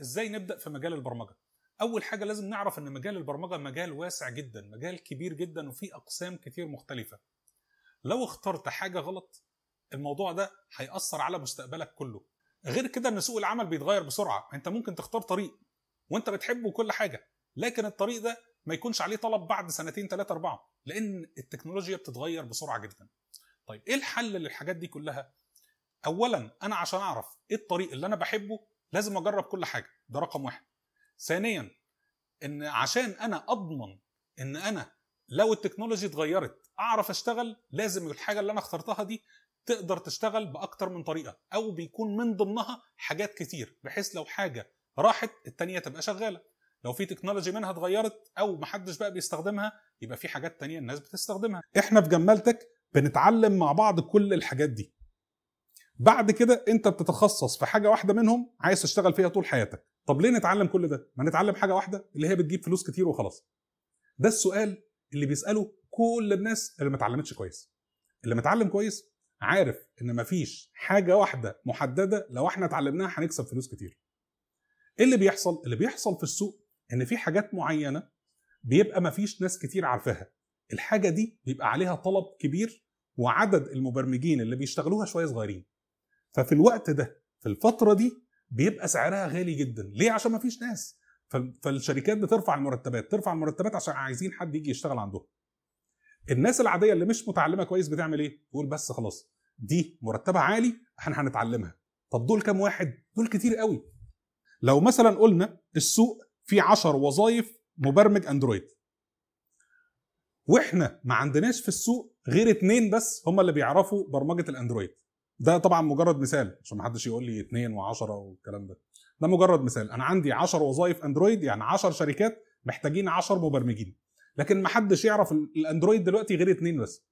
ازاي نبدا في مجال البرمجه اول حاجه لازم نعرف ان مجال البرمجه مجال واسع جدا مجال كبير جدا وفيه اقسام كتير مختلفه لو اخترت حاجه غلط الموضوع ده هيأثر على مستقبلك كله غير كده ان سوق العمل بيتغير بسرعه انت ممكن تختار طريق وانت بتحبه وكل حاجه لكن الطريق ده ما يكونش عليه طلب بعد سنتين ثلاثة أربعة لأن التكنولوجيا بتتغير بسرعة جدا طيب إيه الحل للحاجات دي كلها؟ أولا أنا عشان أعرف إيه الطريق اللي أنا بحبه لازم اجرب كل حاجه ده رقم واحد ثانيا ان عشان انا اضمن ان انا لو التكنولوجي اتغيرت اعرف اشتغل لازم الحاجه اللي انا اخترتها دي تقدر تشتغل باكتر من طريقه او بيكون من ضمنها حاجات كتير بحيث لو حاجه راحت التانيه تبقى شغاله لو في تكنولوجي منها اتغيرت او محدش بقى بيستخدمها يبقى في حاجات تانية الناس بتستخدمها احنا في جمالتك بنتعلم مع بعض كل الحاجات دي بعد كده انت بتتخصص في حاجه واحده منهم عايز تشتغل فيها طول حياتك طب ليه نتعلم كل ده ما نتعلم حاجه واحده اللي هي بتجيب فلوس كتير وخلاص ده السؤال اللي بيساله كل الناس اللي ما اتعلمتش كويس اللي متعلم كويس عارف ان مفيش حاجه واحده محدده لو احنا اتعلمناها هنكسب فلوس كتير ايه اللي بيحصل اللي بيحصل في السوق ان في حاجات معينه بيبقى مفيش ناس كتير عارفاها الحاجه دي بيبقى عليها طلب كبير وعدد المبرمجين اللي بيشتغلوها شويه صغيرين ففي الوقت ده في الفتره دي بيبقى سعرها غالي جدا ليه عشان ما فيش ناس فالشركات بترفع المرتبات ترفع المرتبات عشان عايزين حد يجي يشتغل عندهم الناس العاديه اللي مش متعلمه كويس بتعمل ايه تقول بس خلاص دي مرتبها عالي احنا هنتعلمها طب دول كام واحد دول كتير قوي لو مثلا قلنا السوق فيه 10 وظائف مبرمج اندرويد واحنا ما عندناش في السوق غير اتنين بس هم اللي بيعرفوا برمجه الاندرويد ده طبعا مجرد مثال عشان ما حدش يقول لي 2 و10 والكلام ده ده مجرد مثال انا عندي 10 وظائف اندرويد يعني 10 شركات محتاجين 10 مبرمجين لكن ما حدش يعرف الاندرويد دلوقتي غير اثنين بس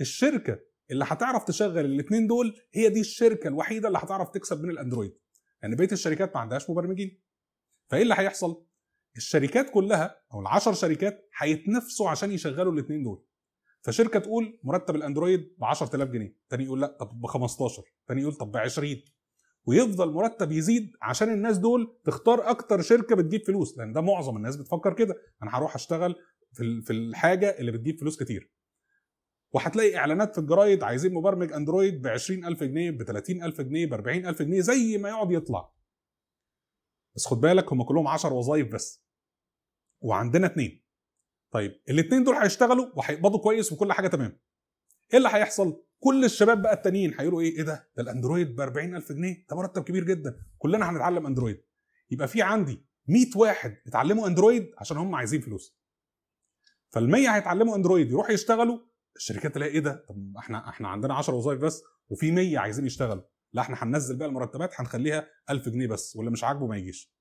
الشركه اللي هتعرف تشغل الاثنين دول هي دي الشركه الوحيده اللي هتعرف تكسب من الاندرويد لان يعني بقيه الشركات ما عندهاش مبرمجين فايه اللي هيحصل الشركات كلها او العشر شركات هيتنافسوا عشان يشغلوا الاثنين دول فشركه تقول مرتب الاندرويد ب 10000 جنيه تاني يقول لا طب ب 15 تاني يقول طب ب 20 ويفضل مرتب يزيد عشان الناس دول تختار اكتر شركه بتجيب فلوس لان ده معظم الناس بتفكر كده انا هروح اشتغل في في الحاجه اللي بتجيب فلوس كتير وهتلاقي اعلانات في الجرايد عايزين مبرمج اندرويد ب 20000 جنيه ب 30000 جنيه ب 40000 جنيه زي ما يقعد يطلع بس خد بالك هم كلهم 10 وظايف بس وعندنا اتنين طيب الاثنين دول هيشتغلوا وهيقبضوا كويس وكل حاجه تمام ايه اللي هيحصل كل الشباب بقى التانيين هيقولوا ايه ايه ده ده الاندرويد ب 40000 جنيه ده مرتب كبير جدا كلنا هنتعلم اندرويد يبقى في عندي 100 واحد اتعلموا اندرويد عشان هم عايزين فلوس فال100 هيتعلموا اندرويد يروحوا يشتغلوا الشركات تلاقي ايه ده طب احنا احنا عندنا 10 وظائف بس وفي 100 عايزين يشتغلوا لا احنا هننزل بقى المرتبات هنخليها 1000 جنيه بس واللي مش عاجبه ما يجيش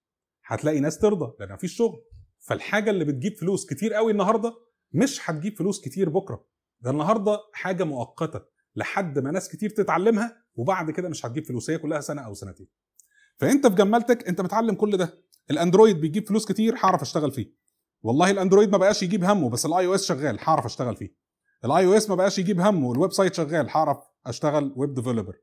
هتلاقي ناس ترضى لان مفيش شغل فالحاجه اللي بتجيب فلوس كتير قوي النهارده مش هتجيب فلوس كتير بكره ده النهارده حاجه مؤقته لحد ما ناس كتير تتعلمها وبعد كده مش هتجيب فلوس هي كلها سنه او سنتين فانت في جمالتك انت متعلم كل ده الاندرويد بيجيب فلوس كتير هعرف اشتغل فيه والله الاندرويد ما بقاش يجيب همه بس الاي او اس شغال هعرف اشتغل فيه الاي او اس ما بقاش يجيب همه الويب سايت شغال هعرف اشتغل ويب ديفلوبر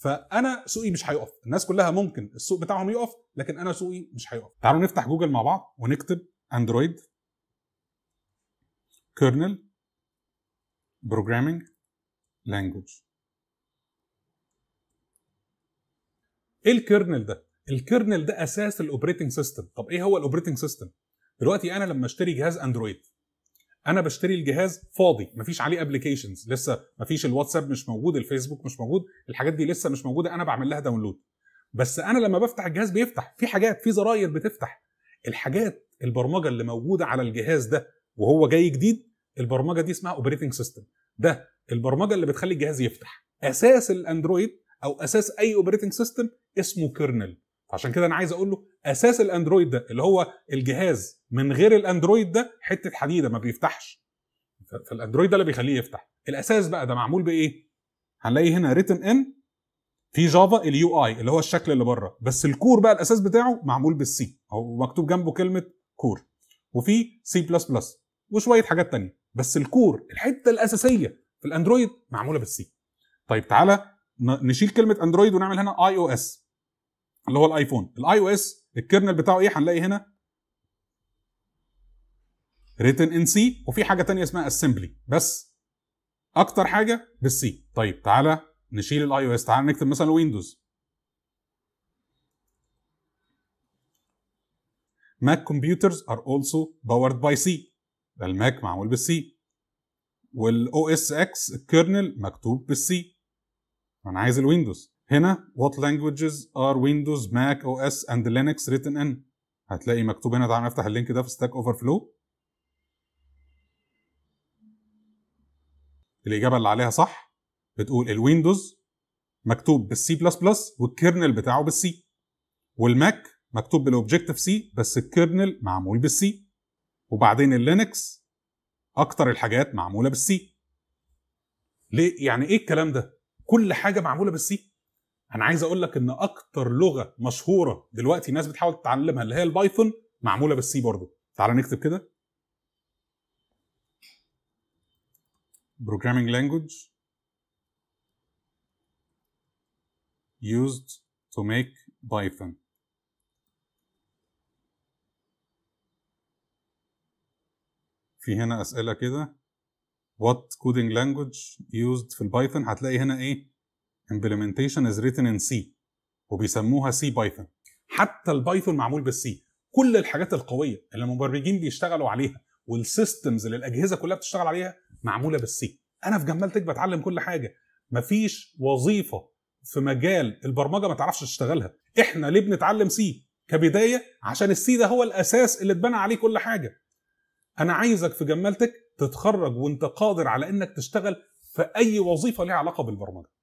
فانا سوقي مش هيقف الناس كلها ممكن السوق بتاعهم يقف لكن انا سوقي مش هيقف تعالوا نفتح جوجل مع بعض ونكتب اندرويد كيرنل بروجرامينج لانجوج ايه الكيرنل ده الكيرنل ده اساس الاوبريتنج سيستم طب ايه هو الاوبريتنج سيستم دلوقتي انا لما اشتري جهاز اندرويد انا بشتري الجهاز فاضي مفيش عليه ابلكيشنز لسه مفيش الواتساب مش موجود الفيسبوك مش موجود الحاجات دي لسه مش موجوده انا بعمل لها داونلود بس انا لما بفتح الجهاز بيفتح في حاجات في زراير بتفتح الحاجات البرمجه اللي موجوده على الجهاز ده وهو جاي جديد البرمجه دي اسمها اوبريتنج سيستم ده البرمجه اللي بتخلي الجهاز يفتح اساس الاندرويد او اساس اي اوبريتنج سيستم اسمه كيرنل عشان كده انا عايز اقول له اساس الاندرويد ده اللي هو الجهاز من غير الاندرويد ده حته حديده ما بيفتحش فالاندرويد ده اللي بيخليه يفتح الاساس بقى ده معمول بايه هنلاقي هنا ريتن ان في جافا اليو اي اللي هو الشكل اللي بره بس الكور بقى الاساس بتاعه معمول بالسي او مكتوب جنبه كلمه كور وفي سي بلس بلس وشويه حاجات تانية بس الكور الحته الاساسيه في الاندرويد معموله بالسي طيب تعالى نشيل كلمه اندرويد ونعمل هنا اي او اس اللي هو الايفون الاي او اس الكيرنل بتاعه ايه هنلاقي هنا ريتن ان سي وفي حاجه تانية اسمها اسمبلي بس اكتر حاجه بالسي طيب تعالى نشيل الاي او اس تعال نكتب مثلا ويندوز Mac computers are also powered by C الماك معمول بالسي والاو اس اكس الكيرنل مكتوب بالسي انا عايز الويندوز هنا what languages are Windows, Mac OS and Linux written in هتلاقي مكتوب هنا تعالى نفتح اللينك ده في ستاك اوفر فلو الإجابة اللي عليها صح بتقول الويندوز مكتوب بالسي بلس بلس والكيرنل بتاعه بالسي والماك مكتوب بالاوبجيكتيف سي بس الكيرنل معمول بالسي وبعدين اللينكس اكتر الحاجات معموله بالسي ليه يعني ايه الكلام ده كل حاجه معموله بالسي انا عايز اقول لك ان اكتر لغه مشهوره دلوقتي الناس بتحاول تتعلمها اللي هي البايثون معموله بالسي برضه تعال نكتب كده programming language used to make python في هنا اسئله كده what coding language used في البايثون هتلاقي هنا ايه implementation is written in C وبيسموها C بايثون حتى البايثون معمول بالسي كل الحاجات القويه اللي المبرمجين بيشتغلوا عليها والسيستمز اللي الاجهزه كلها بتشتغل عليها معموله بالسي انا في جمال تك بتعلم كل حاجه مفيش وظيفه في مجال البرمجه ما تعرفش تشتغلها احنا ليه بنتعلم سي كبدايه عشان السي ده هو الاساس اللي اتبنى عليه كل حاجه انا عايزك في جمالتك تتخرج وانت قادر على انك تشتغل في اي وظيفه ليها علاقه بالبرمجه